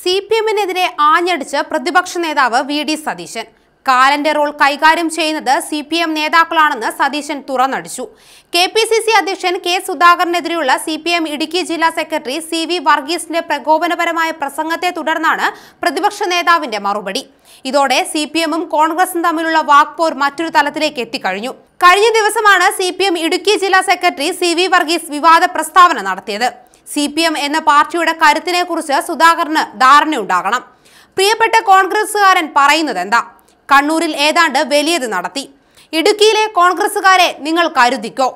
C P എമ്മിനെതിരെ ആഞ്ഞടിച്ച് പ്രതിപക്ഷ നേതാവ് വി ഡി സതീശൻ കാലന്റെ റോൾ കൈകാര്യം ചെയ്യുന്നത് സി പി എം നേതാക്കളാണെന്ന് സതീശൻ തുറന്നടിച്ചു കെ പി സി സി അധ്യക്ഷൻ കെ സുധാകരനെതിരെയുള്ള സി പി എം ഇടുക്കി ജില്ലാ സെക്രട്ടറി സി വി വർഗീസിന്റെ പ്രകോപനപരമായ പ്രസംഗത്തെ തുടർന്നാണ് പ്രതിപക്ഷ നേതാവിന്റെ മറുപടി ഇതോടെ സി പി എമ്മും കോൺഗ്രസും തമ്മിലുള്ള വാക്പോർ മറ്റൊരു തലത്തിലേക്ക് എത്തിക്കഴിഞ്ഞു കഴിഞ്ഞ ദിവസമാണ് സി പി എം ഇടുക്കി ജില്ലാ സെക്രട്ടറി സി വി വർഗീസ് വിവാദ പ്രസ്താവന നടത്തിയത് സി പി എം എന്ന പാർട്ടിയുടെ കുറിച്ച് സുധാകരന് ധാരണയുണ്ടാകണം പ്രിയപ്പെട്ട കോൺഗ്രസുകാരൻ പറയുന്നത് എന്താ കണ്ണൂരിൽ ഏതാണ്ട് വലിയത് നടത്തി ഇടുക്കിയിലെ കോൺഗ്രസുകാരെ നിങ്ങൾ കരുതിക്കോ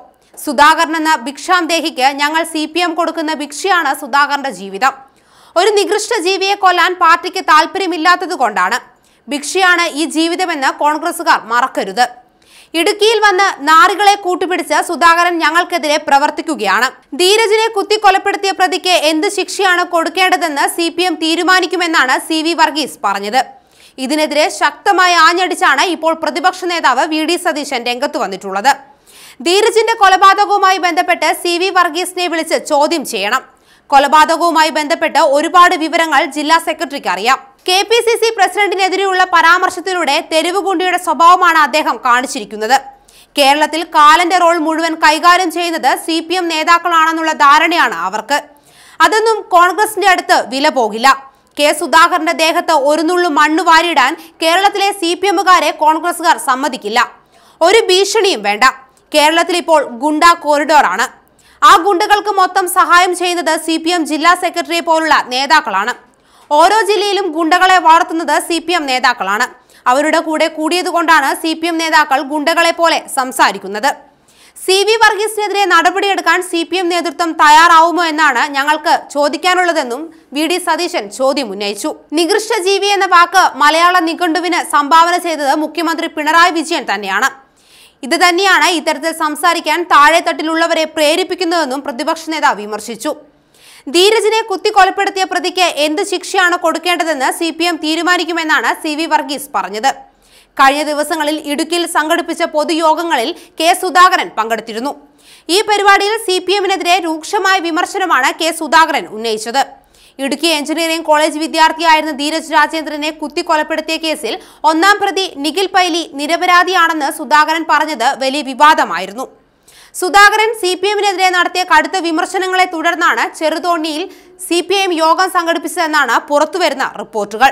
സുധാകരൻ എന്ന ദേഹിക്ക് ഞങ്ങൾ സി പി എം കൊടുക്കുന്ന ഭിക്ഷയാണ് സുധാകരന്റെ ജീവിതം ഒരു നികൃഷ്ട ജീവിയെ കൊല്ലാൻ പാർട്ടിക്ക് താല്പര്യമില്ലാത്തത് കൊണ്ടാണ് ഭിക്ഷയാണ് ഈ ജീവിതമെന്ന് കോൺഗ്രസുകാർ മറക്കരുത് ഇടുക്കിയിൽ വന്ന് നാറികളെ കൂട്ടുപിടിച്ച് സുധാകരൻ ഞങ്ങൾക്കെതിരെ പ്രവർത്തിക്കുകയാണ് ധീരജിനെ കുത്തിക്കൊലപ്പെടുത്തിയ പ്രതിക്ക് എന്ത് ശിക്ഷയാണ് കൊടുക്കേണ്ടതെന്ന് സി തീരുമാനിക്കുമെന്നാണ് സി വർഗീസ് പറഞ്ഞത് ഇതിനെതിരെ ശക്തമായി ആഞ്ഞടിച്ചാണ് ഇപ്പോൾ പ്രതിപക്ഷ നേതാവ് വി ഡി സതീശൻ രംഗത്ത് വന്നിട്ടുള്ളത് ധീരജിന്റെ കൊലപാതകവുമായി ബന്ധപ്പെട്ട് സി വി വർഗീസിനെ വിളിച്ച് ചോദ്യം ചെയ്യണം കൊലപാതകവുമായി ബന്ധപ്പെട്ട് ഒരുപാട് വിവരങ്ങൾ ജില്ലാ സെക്രട്ടറിക്ക് അറിയാം കെ പി സി സി പ്രസിഡന്റിനെതിരെയുള്ള പരാമർശത്തിലൂടെ തെരുവുകുണ്ടിയുടെ സ്വഭാവമാണ് അദ്ദേഹം കാണിച്ചിരിക്കുന്നത് കേരളത്തിൽ കാലന്റെ റോൾ മുഴുവൻ കൈകാര്യം ചെയ്യുന്നത് സി പി എം നേതാക്കളാണെന്നുള്ള ധാരണയാണ് അവർക്ക് അതൊന്നും കോൺഗ്രസിന്റെ അടുത്ത് വില പോകില്ല കെ സുധാകരന്റെ ദേഹത്ത് ഒരു നുള്ളു മണ്ണ് വാരിയിടാൻ കേരളത്തിലെ സി പി എമ്മുകാരെ കോൺഗ്രസുകാർ സമ്മതിക്കില്ല ഒരു ഭീഷണിയും വേണ്ട കേരളത്തിൽ ഇപ്പോൾ ഗുണ്ട കോറിഡോറാണ് ആ ഗുണ്ടകൾക്ക് മൊത്തം സഹായം ചെയ്യുന്നത് സി ജില്ലാ സെക്രട്ടറിയെ പോലുള്ള നേതാക്കളാണ് ഓരോ ജില്ലയിലും ഗുണ്ടകളെ വളർത്തുന്നത് സി പി എം നേതാക്കളാണ് അവരുടെ കൂടെ കൂടിയതുകൊണ്ടാണ് സി പി എം നേതാക്കൾ ഗുണ്ടകളെ പോലെ സംസാരിക്കുന്നത് സി വി വർഗീസിനെതിരെ നടപടിയെടുക്കാൻ സി പി എം നേതൃത്വം തയ്യാറാവുമോ എന്നാണ് ഞങ്ങൾക്ക് ചോദിക്കാനുള്ളതെന്നും വി ഡി സതീശൻ ചോദ്യം ഉന്നയിച്ചു നികൃഷ്ടജീവി എന്ന വാക്ക് മലയാള നിഘണ്ടുവിന് സംഭാവന ചെയ്തത് മുഖ്യമന്ത്രി പിണറായി വിജയൻ തന്നെയാണ് ഇത് തന്നെയാണ് ഇത്തരത്തിൽ സംസാരിക്കാൻ താഴെത്തട്ടിലുള്ളവരെ പ്രേരിപ്പിക്കുന്നതെന്നും പ്രതിപക്ഷ നേതാവ് വിമർശിച്ചു ധീരജിനെ കുത്തിക്കൊലപ്പെടുത്തിയ പ്രതിക്ക് എന്ത് ശിക്ഷയാണ് കൊടുക്കേണ്ടതെന്ന് സി പി എം തീരുമാനിക്കുമെന്നാണ് സി വി വർഗീസ് പറഞ്ഞത് കഴിഞ്ഞ ദിവസങ്ങളിൽ ഇടുക്കിയിൽ സംഘടിപ്പിച്ച പൊതുയോഗങ്ങളിൽ കെ സുധാകരൻ പങ്കെടുത്തിരുന്നു ഈ പരിപാടിയിൽ സി പി എമ്മിനെതിരെ രൂക്ഷമായ വിമർശനമാണ് കെ സുധാകരൻ ഉന്നയിച്ചത് ഇടുക്കി എഞ്ചിനീയറിംഗ് കോളേജ് വിദ്യാർത്ഥിയായിരുന്ന ധീരജ് രാജേന്ദ്രനെ കുത്തിക്കൊലപ്പെടുത്തിയ കേസിൽ ഒന്നാം പ്രതി നിഖിൽ പൈലി നിരപരാധിയാണെന്ന് സുധാകരൻ പറഞ്ഞത് വലിയ വിവാദമായിരുന്നു സുധാകരൻ സി പി എമ്മിനെതിരെ നടത്തിയ കടുത്ത വിമർശനങ്ങളെ തുടർന്നാണ് ചെറുതോണിയിൽ സി പി എം യോഗം സംഘടിപ്പിച്ചതെന്നാണ് പുറത്തുവരുന്ന റിപ്പോർട്ടുകൾ